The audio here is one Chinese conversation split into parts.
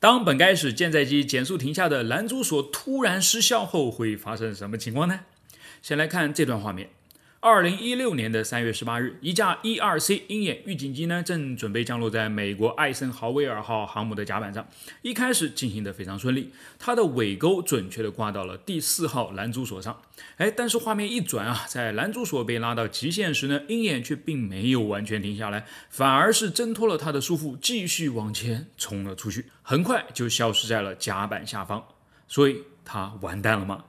当本该使舰载机减速停下的拦阻索突然失效后，会发生什么情况呢？先来看这段画面。二零一六年的三月十八日，一架 e r c 鹰眼预警机呢，正准备降落在美国艾森豪威尔号航母的甲板上。一开始进行的非常顺利，它的尾钩准确地挂到了第四号拦阻索上。哎，但是画面一转啊，在拦阻索被拉到极限时呢，鹰眼却并没有完全停下来，反而是挣脱了他的束缚，继续往前冲了出去，很快就消失在了甲板下方。所以，他完蛋了吗？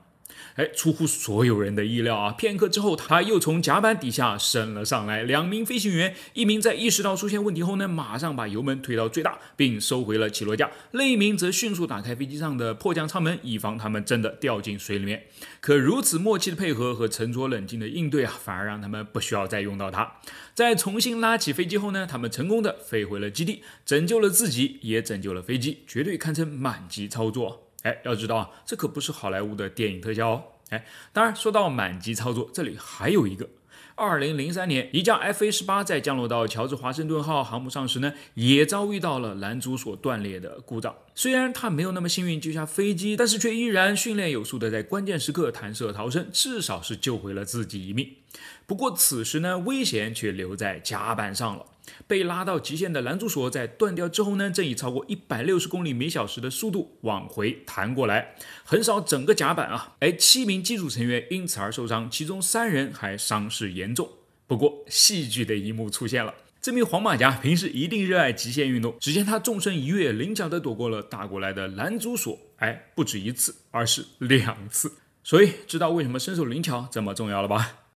哎，出乎所有人的意料啊！片刻之后，他又从甲板底下升了上来。两名飞行员，一名在意识到出现问题后呢，马上把油门推到最大，并收回了起落架；另一名则迅速打开飞机上的迫降舱门，以防他们真的掉进水里面。可如此默契的配合和沉着冷静的应对啊，反而让他们不需要再用到它。在重新拉起飞机后呢，他们成功的飞回了基地，拯救了自己，也拯救了飞机，绝对堪称满级操作。哎，要知道啊，这可不是好莱坞的电影特效哦！哎，当然说到满级操作，这里还有一个。二零零三年，一架 F A 十八在降落到乔治华盛顿号航母上时呢，也遭遇到了拦阻索断裂的故障。虽然他没有那么幸运救下飞机，但是却依然训练有素的在关键时刻弹射逃生，至少是救回了自己一命。不过此时呢，危险却留在甲板上了。被拉到极限的拦阻索在断掉之后呢，正以超过一百六十公里每小时的速度往回弹过来，横扫整个甲板啊！哎，七名机组成员因此而受伤，其中三人还伤势。是严重，不过戏剧的一幕出现了。这名黄马甲平时一定热爱极限运动，只见他纵身一跃，灵巧地躲过了打过来的拦阻索。哎，不止一次，而是两次。所以，知道为什么身手灵巧这么重要了吧？